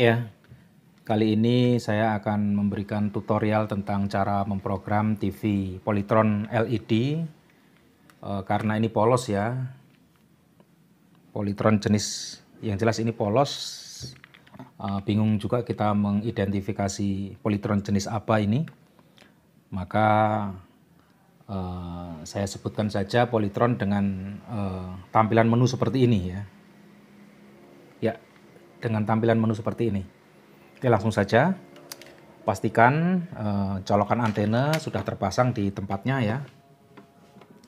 Ya, kali ini saya akan memberikan tutorial tentang cara memprogram TV Polytron LED. E, eh, karena ini polos ya, Polytron jenis yang jelas ini polos. E, bingung juga kita mengidentifikasi Polytron jenis apa ini. Maka e, saya sebutkan saja Polytron dengan e, tampilan menu seperti ini ya. Ya, dengan tampilan menu seperti ini. Oke, langsung saja. Pastikan eh, colokan antena sudah terpasang di tempatnya ya.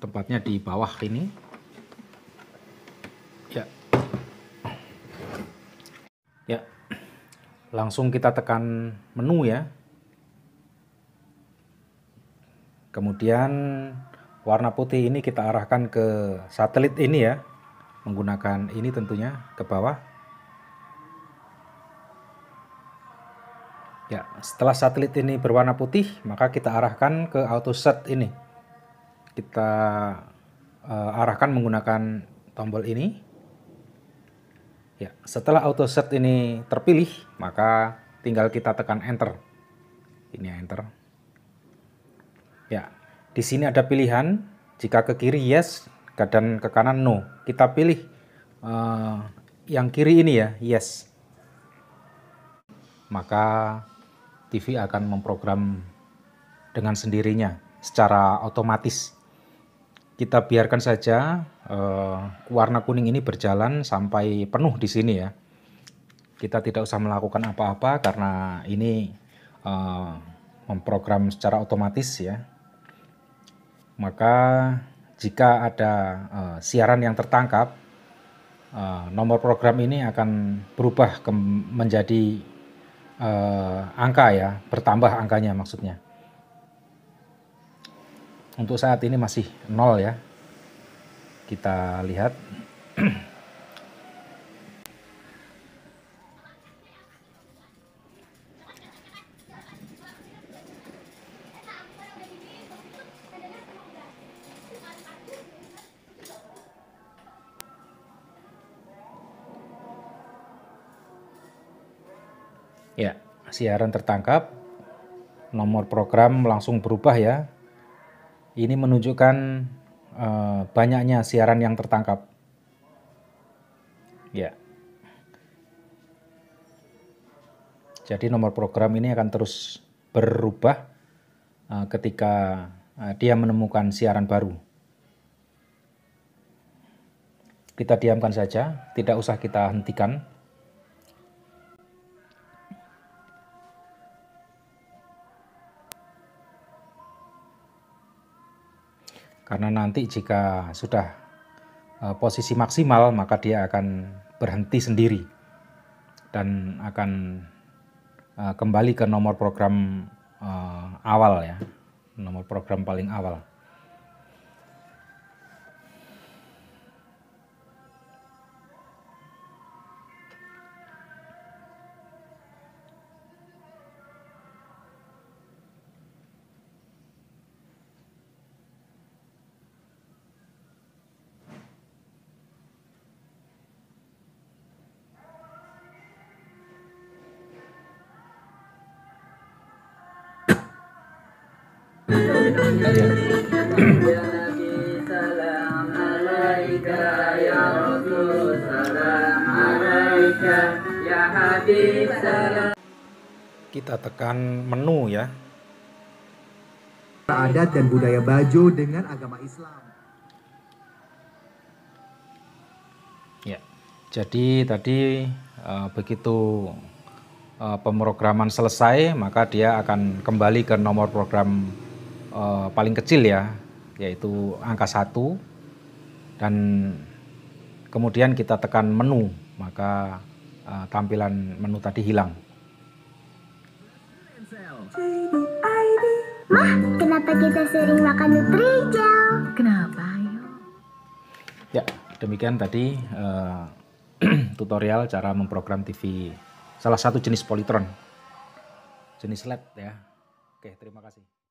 Tempatnya di bawah ini. Ya. Ya. Langsung kita tekan menu ya. Kemudian warna putih ini kita arahkan ke satelit ini ya. Menggunakan ini tentunya ke bawah. Ya, setelah satelit ini berwarna putih, maka kita arahkan ke auto set ini. Kita uh, arahkan menggunakan tombol ini. Ya, setelah auto set ini terpilih, maka tinggal kita tekan enter. Ini ya, enter. Ya, di sini ada pilihan jika ke kiri yes dan ke kanan no. Kita pilih uh, yang kiri ini ya, yes. Maka TV akan memprogram dengan sendirinya secara otomatis. Kita biarkan saja eh, warna kuning ini berjalan sampai penuh di sini ya. Kita tidak usah melakukan apa-apa karena ini eh, memprogram secara otomatis ya. Maka jika ada eh, siaran yang tertangkap, eh, nomor program ini akan berubah ke, menjadi uh, angka ya, bertambah angkanya maksudnya. Untuk saat ini masih nol ya. Kita lihat. Ya, siaran tertangkap. Nomor program langsung berubah ya. Ini menunjukkan eh, banyaknya siaran yang tertangkap. Ya. Jadi nomor program ini akan terus berubah eh, ketika eh, dia menemukan siaran baru. Kita diamkan saja, tidak usah kita hentikan Karena nanti jika sudah e, posisi maksimal maka dia akan berhenti sendiri dan akan e, kembali ke nomor program e, awal ya, nomor program paling awal. Kita tekan menu ya. Adat dan budaya Bajo dengan agama Islam. Ya, jadi tadi uh, begitu uh, pemrograman selesai, maka dia akan kembali ke nomor program uh, paling kecil ya, yaitu angka satu dan kemudian kita tekan menu, maka uh, tampilan menu tadi hilang. Mah, kenapa kita sering makan nutrijel? Kenapa? Ya, demikian tadi uh, tutorial cara memprogram TV salah satu jenis politron Jenis LED ya. Oke, terima kasih.